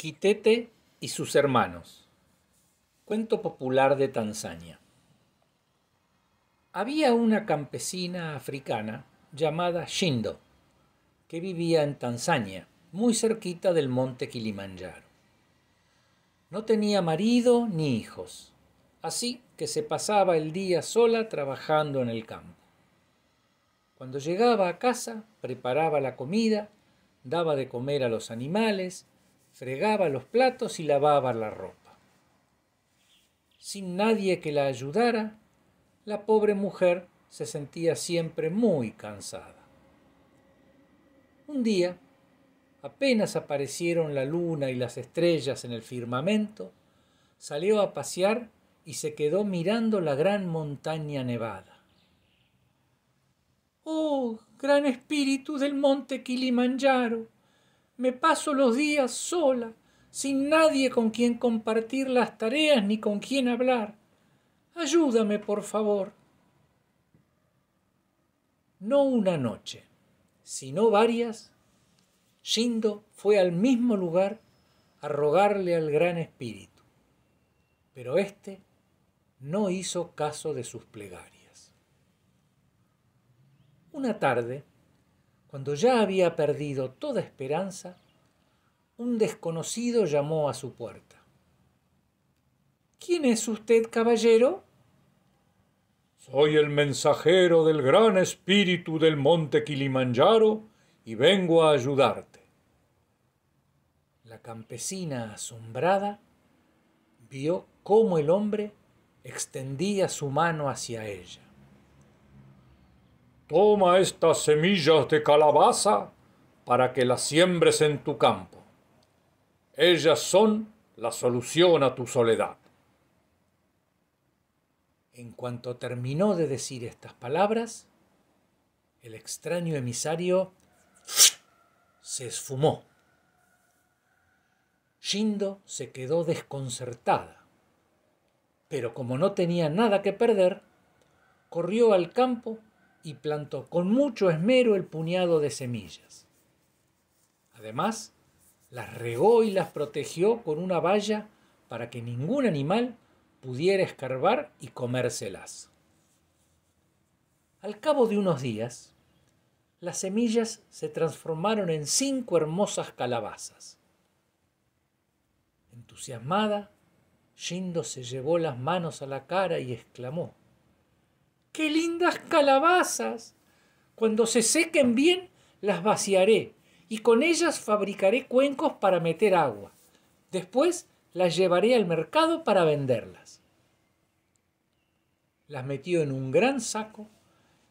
Quitete y sus hermanos. Cuento popular de Tanzania. Había una campesina africana llamada Shindo, que vivía en Tanzania, muy cerquita del monte Kilimanjaro. No tenía marido ni hijos, así que se pasaba el día sola trabajando en el campo. Cuando llegaba a casa, preparaba la comida, daba de comer a los animales, fregaba los platos y lavaba la ropa. Sin nadie que la ayudara, la pobre mujer se sentía siempre muy cansada. Un día, apenas aparecieron la luna y las estrellas en el firmamento, salió a pasear y se quedó mirando la gran montaña nevada. ¡Oh, gran espíritu del monte Kilimanjaro! Me paso los días sola, sin nadie con quien compartir las tareas ni con quien hablar. Ayúdame, por favor. No una noche, sino varias, Shindo fue al mismo lugar a rogarle al Gran Espíritu, pero éste no hizo caso de sus plegarias. Una tarde, cuando ya había perdido toda esperanza, un desconocido llamó a su puerta. ¿Quién es usted, caballero? Soy el mensajero del gran espíritu del monte Kilimanjaro y vengo a ayudarte. La campesina, asombrada, vio cómo el hombre extendía su mano hacia ella. Toma estas semillas de calabaza para que las siembres en tu campo. Ellas son la solución a tu soledad. En cuanto terminó de decir estas palabras, el extraño emisario se esfumó. Shindo se quedó desconcertada, pero como no tenía nada que perder, corrió al campo y plantó con mucho esmero el puñado de semillas. Además, las regó y las protegió con una valla para que ningún animal pudiera escarbar y comérselas. Al cabo de unos días, las semillas se transformaron en cinco hermosas calabazas. Entusiasmada, Shindo se llevó las manos a la cara y exclamó, ¡Qué lindas calabazas! Cuando se sequen bien, las vaciaré y con ellas fabricaré cuencos para meter agua. Después las llevaré al mercado para venderlas. Las metió en un gran saco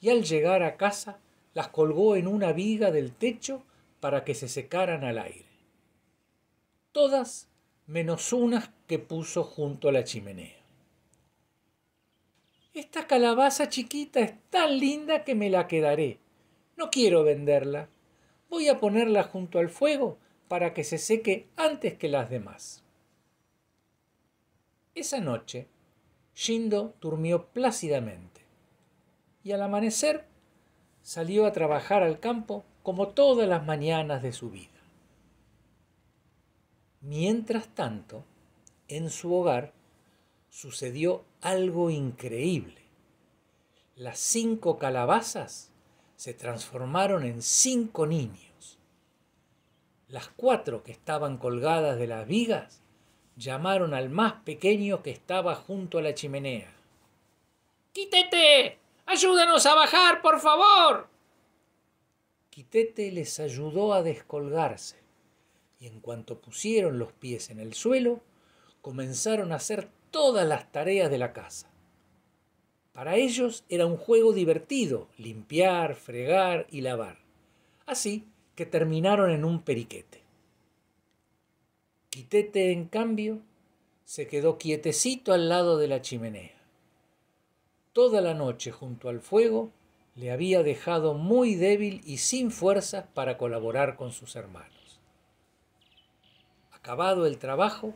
y al llegar a casa las colgó en una viga del techo para que se secaran al aire. Todas menos unas que puso junto a la chimenea. Esta calabaza chiquita es tan linda que me la quedaré. No quiero venderla. Voy a ponerla junto al fuego para que se seque antes que las demás. Esa noche, Shindo durmió plácidamente y al amanecer salió a trabajar al campo como todas las mañanas de su vida. Mientras tanto, en su hogar, sucedió algo increíble. Las cinco calabazas se transformaron en cinco niños. Las cuatro que estaban colgadas de las vigas llamaron al más pequeño que estaba junto a la chimenea. ¡Quítete! ¡Ayúdanos a bajar, por favor! Quitete les ayudó a descolgarse, y en cuanto pusieron los pies en el suelo, comenzaron a hacer todas las tareas de la casa. Para ellos era un juego divertido, limpiar, fregar y lavar. Así que terminaron en un periquete. Quitete, en cambio, se quedó quietecito al lado de la chimenea. Toda la noche junto al fuego le había dejado muy débil y sin fuerzas para colaborar con sus hermanos. Acabado el trabajo,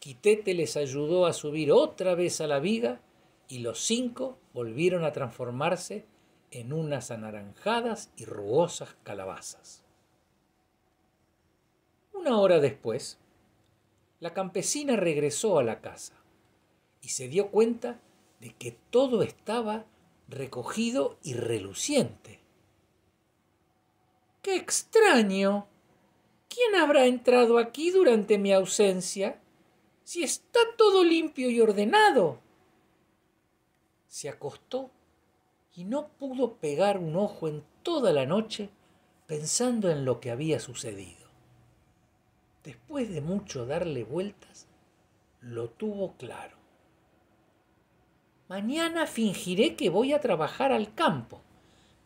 Quitete les ayudó a subir otra vez a la viga y los cinco volvieron a transformarse en unas anaranjadas y rugosas calabazas. Una hora después, la campesina regresó a la casa y se dio cuenta de que todo estaba recogido y reluciente. ¡Qué extraño! ¿Quién habrá entrado aquí durante mi ausencia? si está todo limpio y ordenado. Se acostó y no pudo pegar un ojo en toda la noche pensando en lo que había sucedido. Después de mucho darle vueltas, lo tuvo claro. Mañana fingiré que voy a trabajar al campo,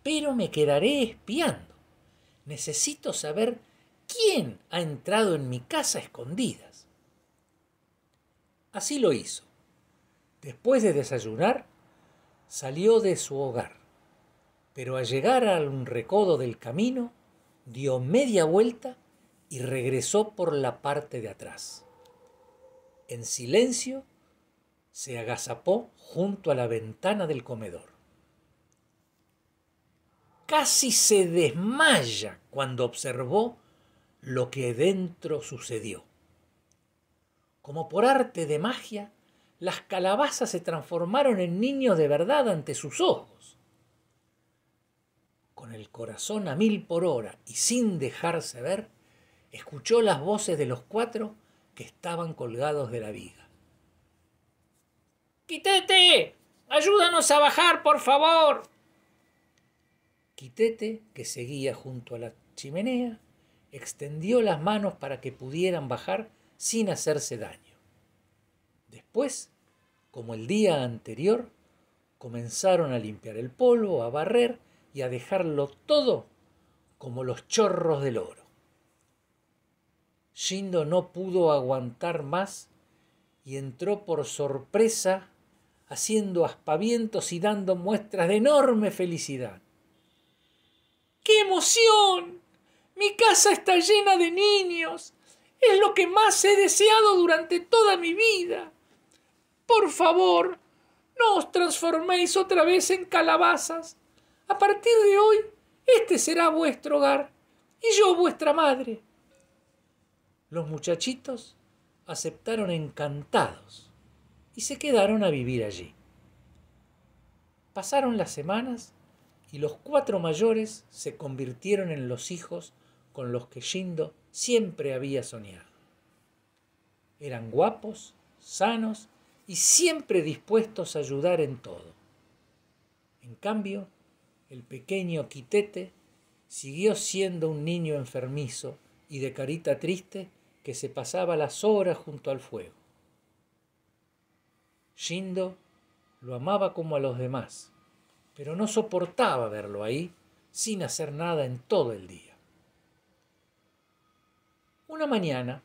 pero me quedaré espiando. Necesito saber quién ha entrado en mi casa escondida. Así lo hizo. Después de desayunar, salió de su hogar, pero al llegar a un recodo del camino, dio media vuelta y regresó por la parte de atrás. En silencio, se agazapó junto a la ventana del comedor. Casi se desmaya cuando observó lo que dentro sucedió. Como por arte de magia, las calabazas se transformaron en niños de verdad ante sus ojos. Con el corazón a mil por hora y sin dejarse ver, escuchó las voces de los cuatro que estaban colgados de la viga. ¡Quitete! ¡Ayúdanos a bajar, por favor! Quitete, que seguía junto a la chimenea, extendió las manos para que pudieran bajar sin hacerse daño. Después, como el día anterior, comenzaron a limpiar el polvo, a barrer y a dejarlo todo como los chorros del oro. Shindo no pudo aguantar más y entró por sorpresa haciendo aspavientos y dando muestras de enorme felicidad. ¡Qué emoción! Mi casa está llena de niños. Es lo que más he deseado durante toda mi vida. Por favor, no os transforméis otra vez en calabazas. A partir de hoy, este será vuestro hogar y yo vuestra madre. Los muchachitos aceptaron encantados y se quedaron a vivir allí. Pasaron las semanas y los cuatro mayores se convirtieron en los hijos con los que Shindo siempre había soñado. Eran guapos, sanos y siempre dispuestos a ayudar en todo. En cambio, el pequeño Quitete siguió siendo un niño enfermizo y de carita triste que se pasaba las horas junto al fuego. Shindo lo amaba como a los demás, pero no soportaba verlo ahí sin hacer nada en todo el día. Una mañana,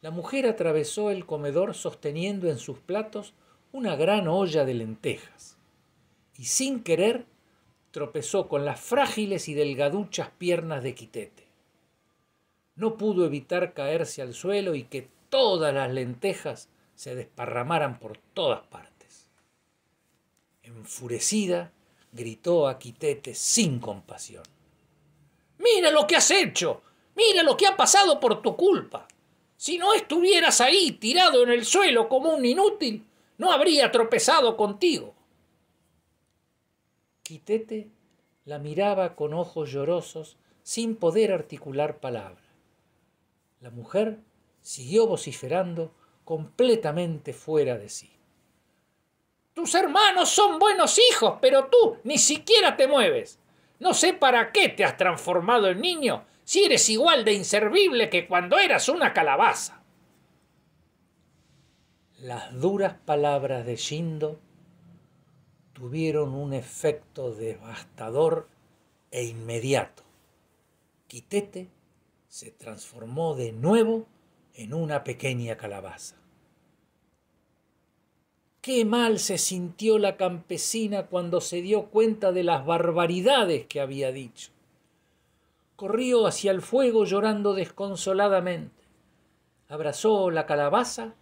la mujer atravesó el comedor sosteniendo en sus platos una gran olla de lentejas y sin querer tropezó con las frágiles y delgaduchas piernas de Quitete. No pudo evitar caerse al suelo y que todas las lentejas se desparramaran por todas partes. Enfurecida, gritó a Quitete sin compasión. Mira lo que has hecho. Mira lo que ha pasado por tu culpa. Si no estuvieras ahí tirado en el suelo como un inútil, no habría tropezado contigo. Quitete la miraba con ojos llorosos sin poder articular palabra. La mujer siguió vociferando completamente fuera de sí. Tus hermanos son buenos hijos, pero tú ni siquiera te mueves. No sé para qué te has transformado en niño si eres igual de inservible que cuando eras una calabaza. Las duras palabras de Shindo tuvieron un efecto devastador e inmediato. Quitete se transformó de nuevo en una pequeña calabaza. Qué mal se sintió la campesina cuando se dio cuenta de las barbaridades que había dicho corrió hacia el fuego llorando desconsoladamente. Abrazó la calabaza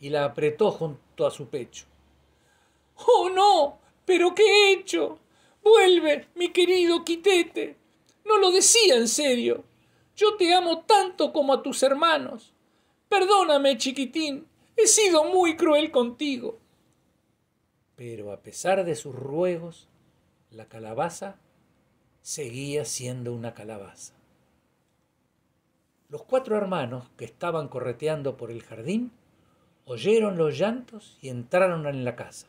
y la apretó junto a su pecho. ¡Oh, no! ¿Pero qué he hecho? Vuelve, mi querido Quitete. No lo decía en serio. Yo te amo tanto como a tus hermanos. Perdóname, chiquitín. He sido muy cruel contigo. Pero a pesar de sus ruegos, la calabaza seguía siendo una calabaza. Los cuatro hermanos que estaban correteando por el jardín oyeron los llantos y entraron en la casa.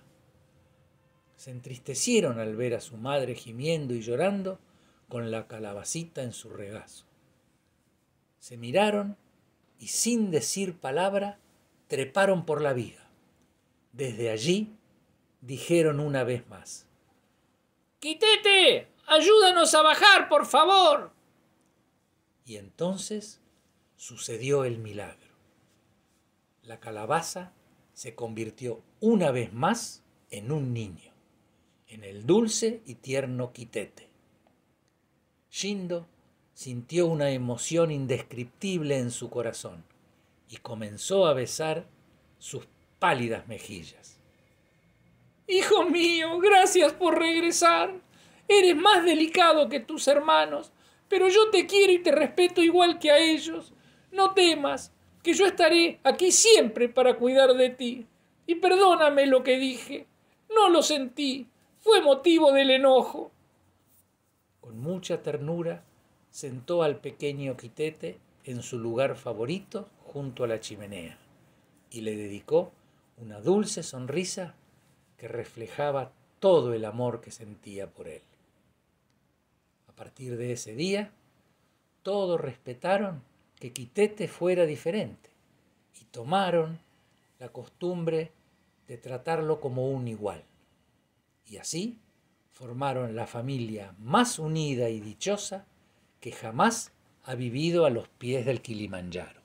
Se entristecieron al ver a su madre gimiendo y llorando con la calabacita en su regazo. Se miraron y sin decir palabra treparon por la viga. Desde allí dijeron una vez más. ¡Quítete! ayúdanos a bajar, por favor. Y entonces sucedió el milagro. La calabaza se convirtió una vez más en un niño, en el dulce y tierno quitete. Shindo sintió una emoción indescriptible en su corazón y comenzó a besar sus pálidas mejillas. Hijo mío, gracias por regresar eres más delicado que tus hermanos, pero yo te quiero y te respeto igual que a ellos. No temas, que yo estaré aquí siempre para cuidar de ti. Y perdóname lo que dije. No lo sentí. Fue motivo del enojo. Con mucha ternura sentó al pequeño Quitete en su lugar favorito junto a la chimenea y le dedicó una dulce sonrisa que reflejaba todo el amor que sentía por él. A partir de ese día, todos respetaron que Quitete fuera diferente y tomaron la costumbre de tratarlo como un igual. Y así formaron la familia más unida y dichosa que jamás ha vivido a los pies del Kilimanjaro.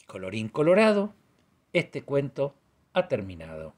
Y colorín colorado, este cuento ha terminado.